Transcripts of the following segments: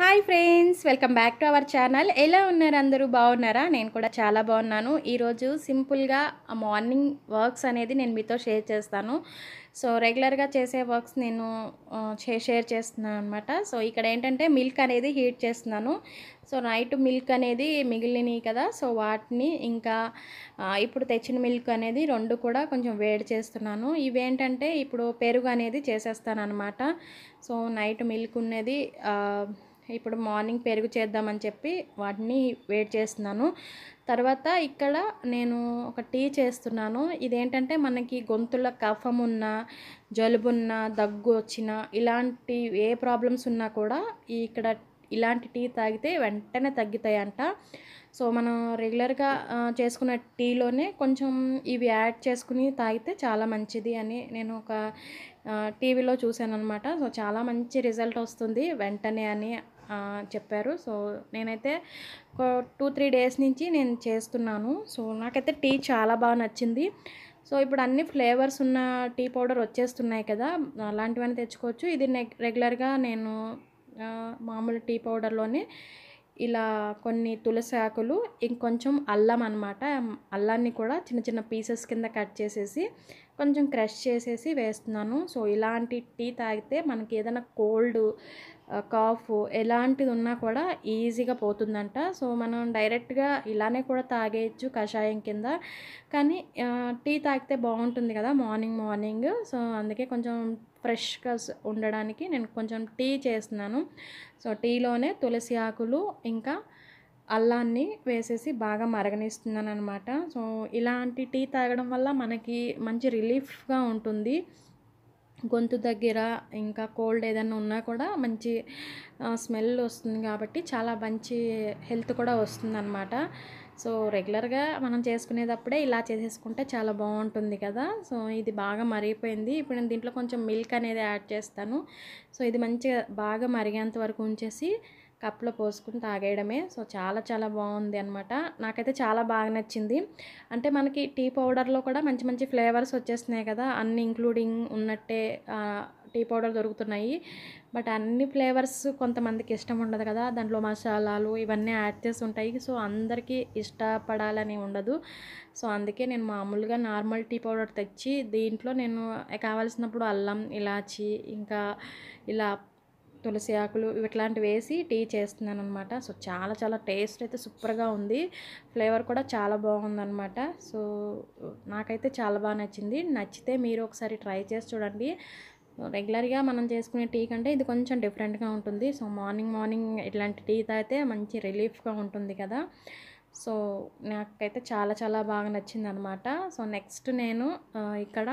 hi friends welcome back to our channel ఎలా ఉన్నారు అందరూ బాగున్నారా నేను కూడా చాలా బాగున్నాను ఈరోజు సింపుల్గా మార్నింగ్ వర్క్స్ అనేది నేను మీతో షేర్ చేస్తాను సో రెగ్యులర్గా చేసే వర్క్స్ నేను షేర్ చేస్తున్నాను అనమాట సో ఇక్కడ ఏంటంటే మిల్క్ అనేది హీట్ చేస్తున్నాను సో నైట్ మిల్క్ అనేది మిగిలినవి కదా సో వాటిని ఇంకా ఇప్పుడు తెచ్చిన మిల్క్ అనేది రెండు కూడా కొంచెం వేడి చేస్తున్నాను ఇవేంటంటే ఇప్పుడు పెరుగు అనేది చేసేస్తాను అనమాట సో నైట్ మిల్క్ ఉన్నది ఇప్పుడు మార్నింగ్ పెరుగు చేద్దామని చెప్పి వాటిని వెయిట్ చేస్తున్నాను తర్వాత ఇక్కడ నేను ఒక టీ చేస్తున్నాను ఇదేంటంటే మనకి గొంతులో కఫం ఉన్నా జలుబున్న దగ్గు వచ్చిన ఇలాంటి ఏ ప్రాబ్లమ్స్ ఉన్నా కూడా ఇక్కడ ఇలాంటి టీ తాగితే వెంటనే తగ్గుతాయి అంట సో మనం రెగ్యులర్గా చేసుకున్న టీలోనే కొంచెం ఇవి యాడ్ చేసుకుని తాగితే చాలా మంచిది అని నేను ఒక టీవీలో చూశాను అనమాట సో చాలా మంచి రిజల్ట్ వస్తుంది వెంటనే అని చెప్పారు సో నేనైతే ఒక టూ త్రీ డేస్ నుంచి నేను చేస్తున్నాను సో నాకైతే టీ చాలా బాగా నచ్చింది సో ఇప్పుడు అన్ని ఫ్లేవర్స్ ఉన్న టీ పౌడర్ వచ్చేస్తున్నాయి కదా అలాంటివన్నీ తెచ్చుకోవచ్చు ఇది రెగ్యులర్గా నేను మామూలు టీ పౌడర్లోనే ఇలా కొన్ని తులసి ఆకులు ఇంకొంచెం అల్లం అనమాట అల్లాన్ని కూడా చిన్న చిన్న పీసెస్ కింద కట్ చేసేసి కొంచెం క్రష్ చేసేసి వేస్తున్నాను సో ఇలాంటి టీ తాగితే మనకి ఏదైనా కోల్డ్ కాఫ్ ఎలాంటిది ఉన్నా కూడా ఈజీగా పోతుందంట సో మనం డైరెక్ట్గా ఇలానే కూడా తాగేయచ్చు కషాయం కింద కానీ టీ తాగితే బాగుంటుంది కదా మార్నింగ్ మార్నింగ్ సో అందుకే కొంచెం ఫ్రెష్గా ఉండడానికి నేను కొంచెం టీ చేస్తున్నాను సో టీలోనే తులసి ఆకులు ఇంకా అల్లాన్ని వేసేసి బాగా మరగనిస్తున్నాను అనమాట సో ఇలాంటి టీ తాగడం వల్ల మనకి మంచి రిలీఫ్గా ఉంటుంది గొంతు దగ్గర ఇంకా కోల్డ్ ఏదైనా ఉన్నా కూడా మంచి స్మెల్ వస్తుంది కాబట్టి చాలా మంచి హెల్త్ కూడా వస్తుందన్నమాట సో రెగ్యులర్గా మనం చేసుకునేటప్పుడే ఇలా చేసేసుకుంటే చాలా బాగుంటుంది కదా సో ఇది బాగా మరిగిపోయింది ఇప్పుడు నేను దీంట్లో కొంచెం మిల్క్ అనేది యాడ్ చేస్తాను సో ఇది మంచిగా బాగా మరిగేంత వరకు ఉంచేసి కప్లో పోసుకుని తాగేయడమే సో చాలా చాలా బాగుంది అనమాట నాకైతే చాలా బాగా నచ్చింది అంటే మనకి టీ పౌడర్లో కూడా మంచి మంచి ఫ్లేవర్స్ వచ్చేస్తున్నాయి కదా అన్ని ఇంక్లూడింగ్ ఉన్నట్టే టీ పౌడర్ దొరుకుతున్నాయి బట్ అన్ని ఫ్లేవర్స్ కొంతమందికి ఇష్టం ఉండదు కదా దాంట్లో మసాలాలు ఇవన్నీ యాడ్ చేసి ఉంటాయి సో అందరికీ ఇష్టపడాలని ఉండదు సో అందుకే నేను మామూలుగా నార్మల్ టీ పౌడర్ తెచ్చి దీంట్లో నేను కావాల్సినప్పుడు అల్లం ఇలాచి ఇంకా ఇలా తులసి ఆకులు ఇట్లాంటివి వేసి టీ చేస్తున్నాను అనమాట సో చాలా చాలా టేస్ట్ అయితే సూపర్గా ఉంది ఫ్లేవర్ కూడా చాలా బాగుందనమాట సో నాకైతే చాలా బాగా నచ్చింది నచ్చితే మీరు ఒకసారి ట్రై చేసి చూడండి రెగ్యులర్గా మనం చేసుకునే టీ కంటే ఇది కొంచెం డిఫరెంట్గా ఉంటుంది సో మార్నింగ్ మార్నింగ్ ఇట్లాంటి టీ తాగితే మంచి రిలీఫ్గా ఉంటుంది కదా సో నాకైతే చాలా చాలా బాగా నచ్చింది అనమాట సో నెక్స్ట్ నేను ఇక్కడ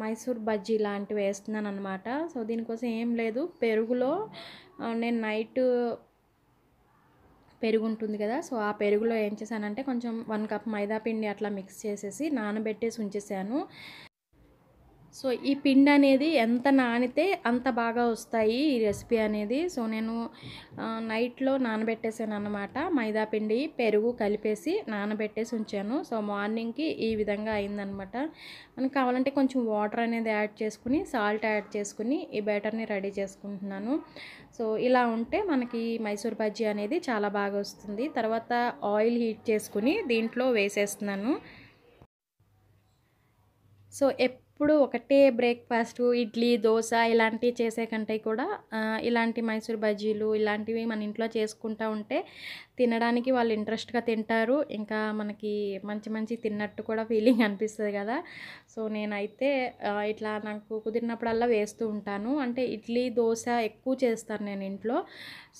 మైసూర్ బజ్జీ లాంటివి వేస్తున్నాను అనమాట సో దీనికోసం ఏం లేదు పెరుగులో నేను నైట్ పెరుగు ఉంటుంది కదా సో ఆ పెరుగులో ఏం చేశానంటే కొంచెం వన్ కప్ మైదా పిండి అట్లా మిక్స్ చేసేసి నానబెట్టేసి ఉంచేసాను సో ఈ పిండి అనేది ఎంత నానితే అంత బాగా వస్తాయి ఈ రెసిపీ అనేది సో నేను నైట్లో నానబెట్టేసాను అనమాట మైదా పిండి పెరుగు కలిపేసి నానబెట్టేసి ఉంచాను సో మార్నింగ్కి ఈ విధంగా అయిందనమాట మనకు కావాలంటే కొంచెం వాటర్ అనేది యాడ్ చేసుకుని సాల్ట్ యాడ్ చేసుకుని ఈ బ్యాటర్ని రెడీ చేసుకుంటున్నాను సో ఇలా ఉంటే మనకి మైసూర్ బజ్జీ అనేది చాలా బాగా వస్తుంది తర్వాత ఆయిల్ హీట్ చేసుకుని దీంట్లో వేసేస్తున్నాను సో ఎప్పుడు ఒకటే బ్రేక్ఫాస్ట్ ఇడ్లీ దోశ ఇలాంటివి చేసే కంటే కూడా ఇలాంటి మైసూర్ బజ్జీలు ఇలాంటివి మన ఇంట్లో చేసుకుంటూ ఉంటే తినడానికి వాళ్ళు ఇంట్రెస్ట్గా తింటారు ఇంకా మనకి మంచి మంచి తిన్నట్టు కూడా ఫీలింగ్ అనిపిస్తుంది కదా సో నేనైతే ఇట్లా నాకు కుదిరినప్పుడల్లా వేస్తూ ఉంటాను అంటే ఇడ్లీ దోశ ఎక్కువ చేస్తాను నేను ఇంట్లో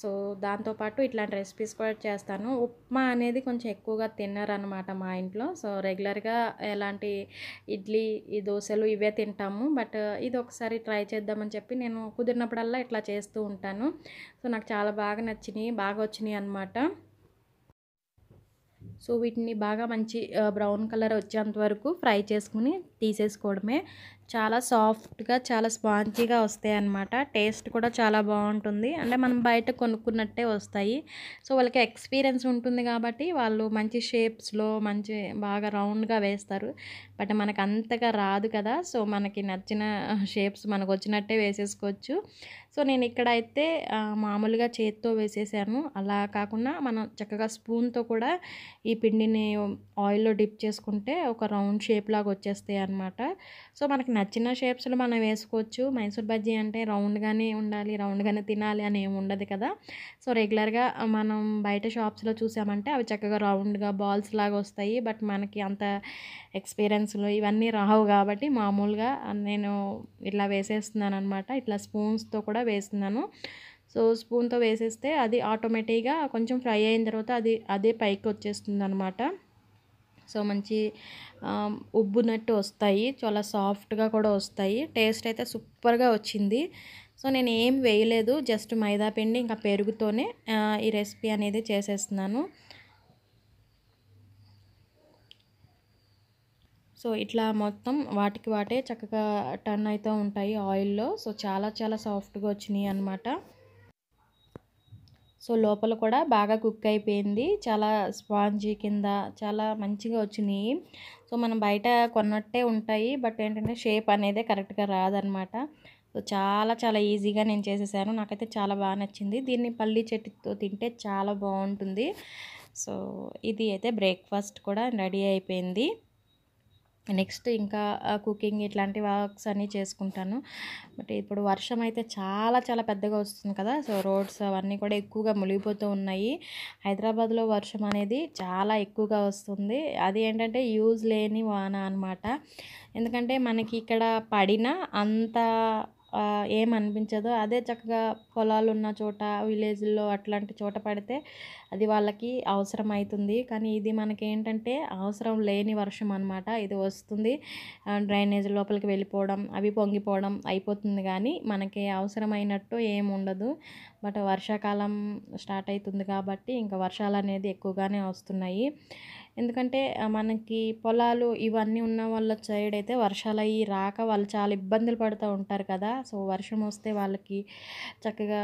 సో దాంతోపాటు ఇట్లాంటి రెసిపీస్ కూడా చేస్తాను ఉప్మా అనేది కొంచెం ఎక్కువగా తిన్నారనమాట మా ఇంట్లో సో రెగ్యులర్గా ఎలాంటి ఇడ్లీ ఈ దోశలు ఇవే తింటాము బట్ ఇది ఒకసారి ట్రై చేద్దామని చెప్పి నేను కుదిరినప్పుడల్లా ఇట్లా చేస్తూ ఉంటాను సో నాకు చాలా బాగా నచ్చినాయి బాగా వచ్చినాయి అనమాట సో వీటిని బాగా మంచి బ్రౌన్ కలర్ వచ్చేంత వరకు ఫ్రై చేసుకుని తీసేసుకోవడమే చాలా సాఫ్ట్గా చాలా స్పాంజీగా వస్తాయి అన్నమాట టేస్ట్ కూడా చాలా బాగుంటుంది అంటే మనం బయట కొనుక్కున్నట్టే వస్తాయి సో వాళ్ళకి ఎక్స్పీరియన్స్ ఉంటుంది కాబట్టి వాళ్ళు మంచి షేప్స్లో మంచి బాగా రౌండ్గా వేస్తారు బట్ మనకు అంతగా రాదు కదా సో మనకి నచ్చిన షేప్స్ మనకు వచ్చినట్టే వేసేసుకోవచ్చు సో నేను ఇక్కడైతే మామూలుగా చేత్తో వేసేసాను అలా కాకుండా మనం చక్కగా స్పూన్తో కూడా ఈ పిండిని ఆయిల్లో డిప్ చేసుకుంటే ఒక రౌండ్ షేప్ లాగా వచ్చేస్తాయి అనమాట సో మనకి నచ్చిన షేప్స్లో మనం వేసుకోవచ్చు మైసూర్ బజ్జీ అంటే రౌండ్గానే ఉండాలి రౌండ్గానే తినాలి అని ఏమి ఉండదు కదా సో రెగ్యులర్గా మనం బయట షాప్స్లో చూసామంటే అవి చక్కగా రౌండ్గా బాల్స్ లాగా వస్తాయి బట్ మనకి అంత ఎక్స్పీరియన్స్లో ఇవన్నీ రావు కాబట్టి మామూలుగా నేను ఇట్లా వేసేస్తున్నాను అనమాట ఇట్లా స్పూన్స్తో కూడా వేస్తున్నాను సో స్పూన్తో వేసేస్తే అది ఆటోమేటిక్గా కొంచెం ఫ్రై అయిన తర్వాత అది అదే పైకి వచ్చేస్తుంది అనమాట సో మంచి ఉబ్బునట్టు వస్తాయి చాలా సాఫ్ట్గా కూడా వస్తాయి టేస్ట్ అయితే సూపర్గా వచ్చింది సో నేను ఏం వేయలేదు జస్ట్ మైదా పిండి ఇంకా పెరుగుతోనే ఈ రెసిపీ అనేది చేసేస్తున్నాను సో ఇట్లా మొత్తం వాటికి వాటే చక్కగా టర్న్ అవుతూ ఉంటాయి ఆయిల్లో సో చాలా చాలా సాఫ్ట్గా వచ్చినాయి అనమాట సో లోపల కూడా బాగా కుక్ అయిపోయింది చాలా స్పాంజీ కింద చాలా మంచిగా వచ్చినాయి సో మనం బయట కొన్నట్టే ఉంటాయి బట్ ఏంటంటే షేప్ అనేది కరెక్ట్గా రాదనమాట సో చాలా చాలా ఈజీగా నేను చేసేసాను నాకైతే చాలా బాగా నచ్చింది దీన్ని పల్లి చెట్టుతో తింటే చాలా బాగుంటుంది సో ఇది అయితే బ్రేక్ఫాస్ట్ కూడా రెడీ అయిపోయింది నెక్స్ట్ ఇంకా కుకింగ్ ఇట్లాంటి వర్క్స్ అన్నీ చేసుకుంటాను బట్ ఇప్పుడు వర్షం అయితే చాలా చాలా పెద్దగా వస్తుంది కదా సో రోడ్స్ అవన్నీ కూడా ఎక్కువగా మునిగిపోతూ ఉన్నాయి హైదరాబాద్లో వర్షం అనేది చాలా ఎక్కువగా వస్తుంది అది ఏంటంటే యూజ్ లేని వాన అనమాట ఎందుకంటే మనకి ఇక్కడ పడిన అంత ఏమనిపించదో అదే చక్కగా పొలాలు ఉన్న చోట విలేజ్లో అట్లాంటి చోట పడితే అది వాళ్ళకి అవసరం అవుతుంది కానీ ఇది మనకేంటంటే అవసరం లేని వర్షం అనమాట ఇది వస్తుంది డ్రైనేజ్ లోపలికి వెళ్ళిపోవడం అవి పొంగిపోవడం అయిపోతుంది కానీ మనకి అవసరమైనట్టు ఏమి ఉండదు బట్ వర్షాకాలం స్టార్ట్ అవుతుంది కాబట్టి ఇంకా వర్షాలు అనేది ఎక్కువగానే వస్తున్నాయి ఎందుకంటే మనకి పొలాలు ఇవన్నీ ఉన్న వాళ్ళ సైడ్ అయితే వర్షాలు అయ్యి రాక వాళ్ళు చాలా ఇబ్బందులు పడుతూ ఉంటారు కదా సో వర్షం వస్తే వాళ్ళకి చక్కగా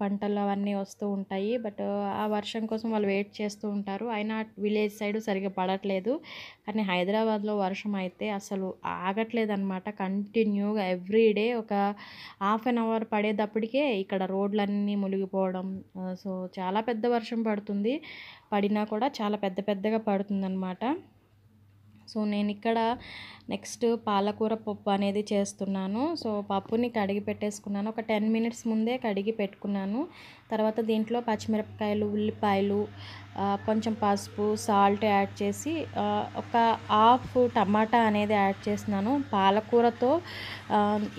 పంటలు అవన్నీ వస్తూ ఉంటాయి బట్ ఆ వర్షం కోసం వాళ్ళు వెయిట్ చేస్తూ ఉంటారు అయినా విలేజ్ సైడ్ సరిగ్గా పడట్లేదు కానీ హైదరాబాద్లో వర్షం అయితే అసలు ఆగట్లేదు అనమాట కంటిన్యూగా ఎవ్రీడే ఒక హాఫ్ అన్ అవర్ పడేటప్పటికే ఇక్కడ రోడ్లన్నీ మునిగిపోవడం సో చాలా పెద్ద వర్షం పడుతుంది పడినా కూడా చాలా పెద్ద పెద్దగా పడు పడుతుందనమాట సో నేను ఇక్కడ నెక్స్ట్ పాలకూర పప్పు అనేది చేస్తున్నాను సో పప్పుని కడిగి పెట్టేసుకున్నాను ఒక టెన్ మినిట్స్ ముందే కడిగి పెట్టుకున్నాను తర్వాత దీంట్లో పచ్చిమిరపకాయలు ఉల్లిపాయలు కొంచెం పసుపు సాల్ట్ యాడ్ చేసి ఒక హాఫ్ టమాటా అనేది యాడ్ చేసినాను పాలకూరతో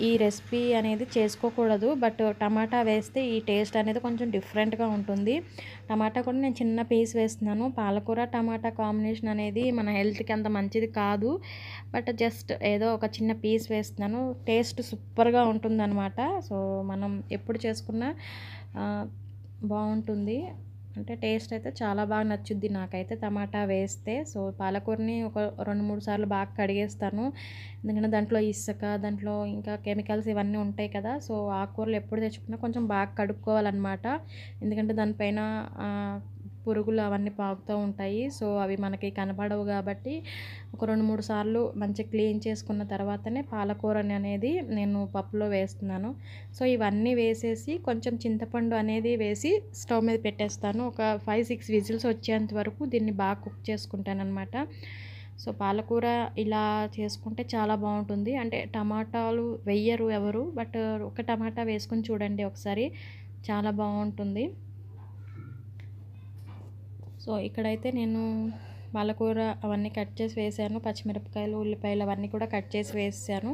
ఈ రెసిపీ అనేది చేసుకోకూడదు బట్ టమాటా వేస్తే ఈ టేస్ట్ అనేది కొంచెం డిఫరెంట్గా ఉంటుంది టమాటా కూడా నేను చిన్న పీస్ వేస్తున్నాను పాలకూర టమాటా కాంబినేషన్ అనేది మన హెల్త్కి అంత మంచిది కాదు బట్ జస్ట్ ఏదో ఒక చిన్న పీస్ వేస్తున్నాను టేస్ట్ సూపర్గా ఉంటుందన్నమాట సో మనం ఎప్పుడు చేసుకున్నా బాగుంటుంది అంటే టేస్ట్ అయితే చాలా బాగా నచ్చుద్ది నాకైతే టమాటా వేస్తే సో పాలకూరని ఒక రెండు మూడు సార్లు బాగా కడిగేస్తాను ఎందుకంటే దాంట్లో ఇసుక దాంట్లో ఇంకా కెమికల్స్ ఇవన్నీ ఉంటాయి కదా సో ఆకుకూరలు ఎప్పుడు తెచ్చుకున్నా కొంచెం బాగా కడుక్కోవాలన్నమాట ఎందుకంటే దానిపైన పురుగులు అవన్నీ పాకుతూ ఉంటాయి సో అవి మనకి కనపడవు కాబట్టి ఒక రెండు మూడు సార్లు మంచి క్లీన్ చేసుకున్న తర్వాతనే పాలకూరని అనేది నేను పప్పులో వేస్తున్నాను సో ఇవన్నీ వేసేసి కొంచెం చింతపండు అనేది వేసి స్టవ్ మీద పెట్టేస్తాను ఒక ఫైవ్ సిక్స్ విజిల్స్ వచ్చేంత వరకు దీన్ని బాగా కుక్ చేసుకుంటాను అనమాట సో పాలకూర ఇలా చేసుకుంటే చాలా బాగుంటుంది అంటే టమాటాలు వెయ్యరు ఎవరు బట్ ఒక టమాటా వేసుకొని చూడండి ఒకసారి చాలా బాగుంటుంది సో ఇక్కడైతే నేను పాలకూర అవన్నీ కట్ చేసి వేసాను పచ్చిమిరపకాయలు ఉల్లిపాయలు అవన్నీ కూడా కట్ చేసి వేసాను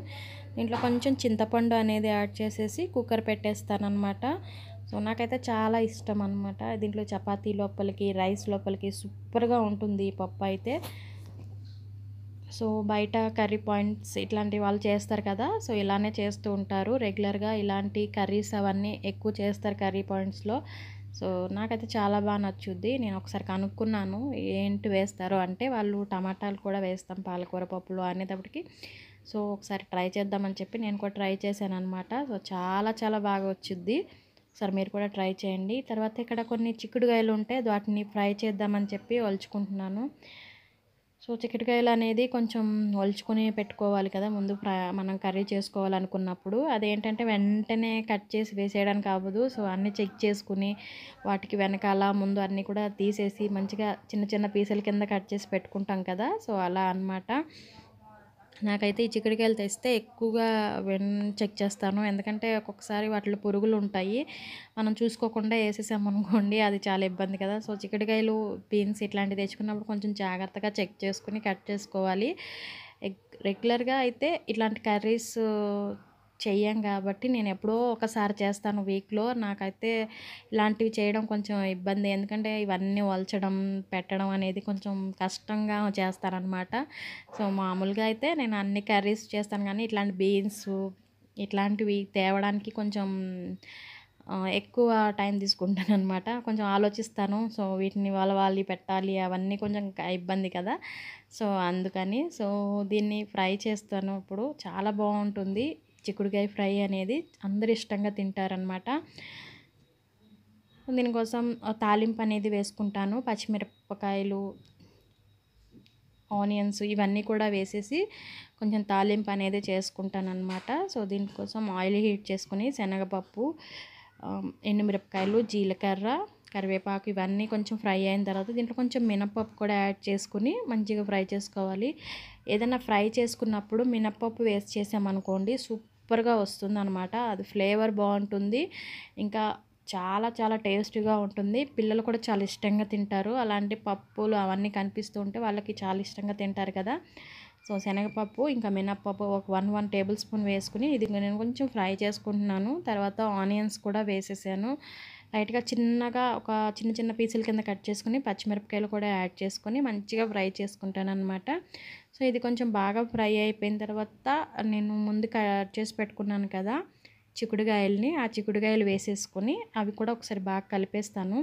దీంట్లో కొంచెం చింతపండు అనేది యాడ్ చేసేసి కుక్కర్ పెట్టేస్తానమాట సో నాకైతే చాలా ఇష్టం అనమాట దీంట్లో చపాతీ లోపలికి రైస్ లోపలికి సూపర్గా ఉంటుంది ఈ పప్పు అయితే సో బయట కర్రీ పాయింట్స్ ఇట్లాంటి వాళ్ళు చేస్తారు కదా సో ఇలానే చేస్తూ ఉంటారు రెగ్యులర్గా ఇలాంటి కర్రీస్ అవన్నీ ఎక్కువ చేస్తారు కర్రీ పాయింట్స్లో సో నాకైతే చాలా బాగా నచ్చుద్ది నేను ఒకసారి కనుక్కున్నాను ఏంటి వేస్తారు అంటే వాళ్ళు టమాటాలు కూడా వేస్తాం పాలకూర పప్పులు అనేటప్పటికి సో ఒకసారి ట్రై చేద్దామని చెప్పి నేను కూడా ట్రై చేశాను అనమాట సో చాలా చాలా బాగా వచ్చింది సార్ మీరు కూడా ట్రై చేయండి తర్వాత ఇక్కడ కొన్ని చిక్కుడుగాయలు ఉంటే వాటిని ఫ్రై చేద్దామని చెప్పి వలుచుకుంటున్నాను సో చిక్కుడుకాయలు అనేది కొంచెం ఒలుచుకొని పెట్టుకోవాలి కదా ముందు మనం కర్రీ చేసుకోవాలనుకున్నప్పుడు అదేంటంటే వెంటనే కట్ చేసి వేసేయడానికి అవ్వదు సో అన్నీ చెక్ చేసుకుని వాటికి వెనకాల ముందు అన్నీ కూడా తీసేసి మంచిగా చిన్న చిన్న పీసుల కింద కట్ చేసి పెట్టుకుంటాం కదా సో అలా అనమాట నాకైతే ఈ చిక్కడికాయలు తెస్తే ఎక్కువగా వెన్ చెక్ చేస్తాను ఎందుకంటే ఒక్కొక్కసారి వాటిలో పురుగులు ఉంటాయి మనం చూసుకోకుండా వేసేసామనుకోండి అది చాలా ఇబ్బంది కదా సో చిక్కుడుకాయలు బీన్స్ ఇట్లాంటివి తెచ్చుకున్నప్పుడు కొంచెం జాగ్రత్తగా చెక్ చేసుకుని కట్ చేసుకోవాలి రెగ్యులర్గా అయితే ఇట్లాంటి కర్రీస్ చెయ్యం కాబట్టి నేను ఎప్పుడో ఒకసారి చేస్తాను వీక్లో నాకైతే ఇలాంటివి చేయడం కొంచెం ఇబ్బంది ఎందుకంటే ఇవన్నీ వలచడం పెట్టడం అనేది కొంచెం కష్టంగా చేస్తారనమాట సో మామూలుగా అయితే నేను అన్ని కర్రీస్ చేస్తాను కానీ ఇట్లాంటి బీన్స్ ఇట్లాంటివి తేవడానికి కొంచెం ఎక్కువ టైం తీసుకుంటాను అనమాట కొంచెం ఆలోచిస్తాను సో వీటిని వలవాలి పెట్టాలి అవన్నీ కొంచెం ఇబ్బంది కదా సో అందుకని సో దీన్ని ఫ్రై చేస్తాను ఇప్పుడు చాలా బాగుంటుంది చిక్కుడుకాయ ఫ్రై అనేది అందరు ఇష్టంగా తింటారనమాట దీనికోసం తాలింపు అనేది వేసుకుంటాను పచ్చిమిరపకాయలు ఆనియన్స్ ఇవన్నీ కూడా వేసేసి కొంచెం తాలింపు అనేది చేసుకుంటాను అనమాట సో దీనికోసం ఆయిల్ హీట్ చేసుకుని శనగపప్పు ఎండుమిరపకాయలు జీలకర్ర కరివేపాకు ఇవన్నీ కొంచెం ఫ్రై అయిన తర్వాత దీంట్లో కొంచెం మినప్పప్పు కూడా యాడ్ చేసుకుని మంచిగా ఫ్రై చేసుకోవాలి ఏదైనా ఫ్రై చేసుకున్నప్పుడు మినప్పప్పు వేస్ట్ చేసామనుకోండి సూప్ సూపర్గా అనమాట అది ఫ్లేవర్ బాగుంటుంది ఇంకా చాలా చాలా టేస్ట్గా ఉంటుంది పిల్లలు కూడా చాలా ఇష్టంగా తింటారు అలాంటి పప్పులు అవన్నీ కనిపిస్తూ ఉంటే వాళ్ళకి చాలా ఇష్టంగా తింటారు కదా సో శనగపప్పు ఇంకా మినప్పప్పు ఒక వన్ వన్ టేబుల్ స్పూన్ వేసుకుని ఇది నేను కొంచెం ఫ్రై చేసుకుంటున్నాను తర్వాత ఆనియన్స్ కూడా వేసేసాను లైట్గా చిన్నగా ఒక చిన్న చిన్న పీసుల కింద కట్ చేసుకుని పచ్చిమిరపకాయలు కూడా యాడ్ చేసుకుని మంచిగా ఫ్రై చేసుకుంటాను అనమాట సో ఇది కొంచెం బాగా ఫ్రై అయిపోయిన తర్వాత నేను ముందు కట్ చేసి పెట్టుకున్నాను కదా చిక్కుడుగాయల్ని ఆ చిక్కుడుగాయలు వేసేసుకొని అవి కూడా ఒకసారి బాగా కలిపేస్తాను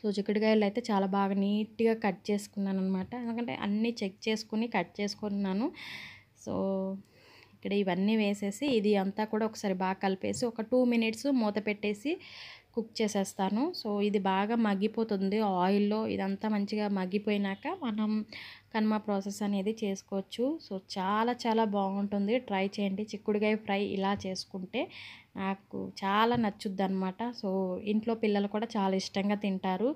సో చిక్కుడుగాయలు అయితే చాలా బాగా నీట్గా కట్ చేసుకున్నాను అనమాట ఎందుకంటే అన్నీ చెక్ చేసుకుని కట్ చేసుకున్నాను సో ఇక్కడ ఇవన్నీ వేసేసి ఇది అంతా కూడా ఒకసారి బాగా కలిపేసి ఒక టూ మినిట్స్ మూత పెట్టేసి కుక్ చేసేస్తాను సో ఇది బాగా మగ్గిపోతుంది ఆయిల్లో ఇదంతా మంచిగా మగ్గిపోయినాక మనం కనుమ ప్రాసెస్ అనేది చేసుకోవచ్చు సో చాలా చాలా బాగుంటుంది ట్రై చేయండి చిక్కుడుగాయ ఫ్రై ఇలా చేసుకుంటే నాకు చాలా నచ్చుద్ది సో ఇంట్లో పిల్లలు కూడా చాలా ఇష్టంగా తింటారు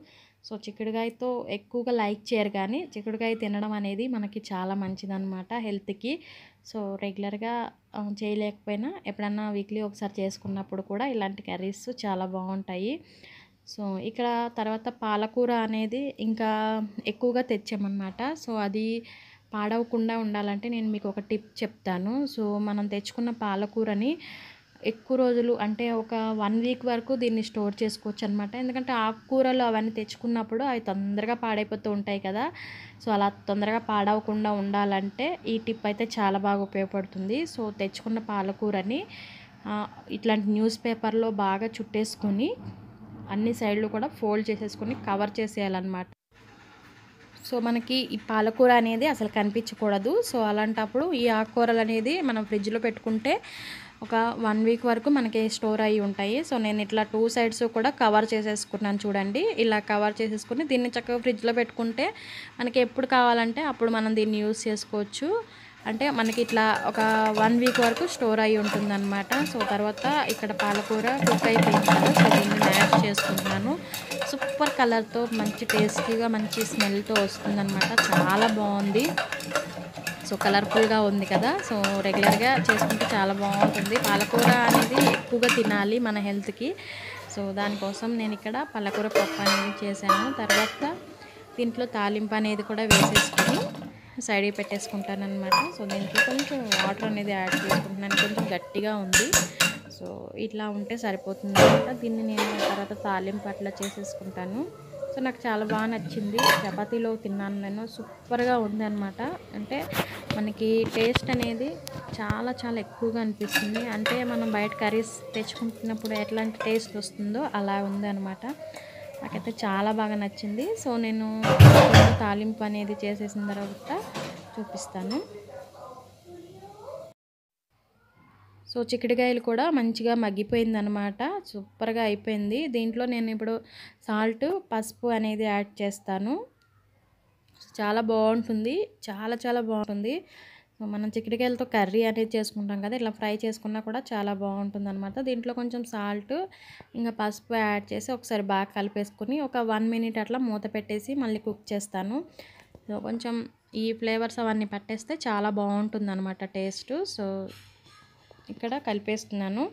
సో చిక్కుడుకాయతో ఎక్కువగా లైక్ చేయరు కానీ చిక్కుడుకాయ తినడం అనేది మనకి చాలా మంచిదన్నమాట హెల్త్కి సో రెగ్యులర్గా చేయలేకపోయినా ఎప్పుడన్నా వీక్లీ ఒకసారి చేసుకున్నప్పుడు కూడా ఇలాంటి కర్రీస్ చాలా బాగుంటాయి సో ఇక్కడ తర్వాత పాలకూర అనేది ఇంకా ఎక్కువగా తెచ్చామన్నమాట సో అది పాడవకుండా ఉండాలంటే నేను మీకు ఒక టిప్ చెప్తాను సో మనం తెచ్చుకున్న పాలకూరని ఎక్కువ రోజులు అంటే ఒక వన్ వీక్ వరకు దీన్ని స్టోర్ చేసుకోవచ్చు అనమాట ఎందుకంటే ఆకుకూరలు అవన్నీ తెచ్చుకున్నప్పుడు అవి తొందరగా పాడైపోతూ ఉంటాయి కదా సో అలా తొందరగా పాడవకుండా ఉండాలంటే ఈ టిప్ అయితే చాలా బాగా ఉపయోగపడుతుంది సో తెచ్చుకున్న పాలకూరని ఇట్లాంటి న్యూస్ పేపర్లో బాగా చుట్టేసుకొని అన్ని సైడ్లు కూడా ఫోల్డ్ చేసేసుకొని కవర్ చేసేయాలన్నమాట సో మనకి ఈ పాలకూర అనేది అసలు కనిపించకూడదు సో అలాంటప్పుడు ఈ ఆకుకూరలు అనేది మనం ఫ్రిడ్జ్లో పెట్టుకుంటే ఒక వన్ వీక్ వరకు మనకి స్టోర్ అయ్యి ఉంటాయి సో నేను ఇట్లా టూ సైడ్స్ కూడా కవర్ చేసేసుకున్నాను చూడండి ఇలా కవర్ చేసేసుకుని దీన్ని చక్కగా ఫ్రిడ్జ్లో పెట్టుకుంటే మనకి ఎప్పుడు కావాలంటే అప్పుడు మనం దీన్ని యూస్ చేసుకోవచ్చు అంటే మనకి ఇట్లా ఒక వన్ వీక్ వరకు స్టోర్ అయి ఉంటుందన్నమాట సో తర్వాత ఇక్కడ పాలకూర కుక్ అయిపోయింది సో దీన్ని మ్యాష్ చేసుకుంటున్నాను సూపర్ కలర్తో మంచి టేస్టీగా మంచి స్మెల్తో వస్తుందన్నమాట చాలా బాగుంది సో కలర్ఫుల్గా ఉంది కదా సో రెగ్యులర్గా చేసుకుంటే చాలా బాగుంటుంది పాలకూర అనేది ఎక్కువగా తినాలి మన హెల్త్కి సో దానికోసం నేను ఇక్కడ పాలకూర పప్పు అనేది చేశాను తర్వాత దీంట్లో తాలింపు అనేది కూడా వేసేసుకొని సైడ్ పెట్టేసుకుంటాను అనమాట సో దీనికి కొంచెం వాటర్ అనేది యాడ్ చేసుకుంటున్నాను కొంచెం గట్టిగా ఉంది సో ఇట్లా ఉంటే సరిపోతుంది అనమాట దీన్ని నేను తర్వాత తాలింపు అట్లా చేసేసుకుంటాను సో నాకు చాలా బాగా నచ్చింది చపాతీలో తిన్నాను నేను సూపర్గా ఉంది అనమాట అంటే మనకి టేస్ట్ అనేది చాలా చాలా ఎక్కువగా అనిపిస్తుంది అంటే మనం బయట కర్రీస్ తెచ్చుకుంటున్నప్పుడు ఎట్లాంటి టేస్ట్ వస్తుందో అలా ఉంది అనమాట నాకైతే చాలా బాగా నచ్చింది సో నేను తాలింపు అనేది చేసేసిన తర్వాత చూపిస్తాను సో చిక్కుడుకాయలు కూడా మంచిగా మగ్గిపోయింది అనమాట సూపర్గా అయిపోయింది దీంట్లో నేను ఇప్పుడు సాల్ట్ పసుపు అనేది యాడ్ చేస్తాను చాలా బాగుంటుంది చాలా చాలా బాగుంటుంది మనం చిక్కుడుకాయలతో కర్రీ అనేది చేసుకుంటాం కదా ఇట్లా ఫ్రై చేసుకున్నా కూడా చాలా బాగుంటుంది అనమాట దీంట్లో కొంచెం సాల్ట్ ఇంకా పసుపు యాడ్ చేసి ఒకసారి బాగా కలిపేసుకొని ఒక వన్ మినిట్ అట్లా మూత పెట్టేసి మళ్ళీ కుక్ చేస్తాను కొంచెం ఈ ఫ్లేవర్స్ అవన్నీ పట్టేస్తే చాలా బాగుంటుంది అనమాట టేస్ట్ సో ఇక్కడ కలిపేస్తున్నాను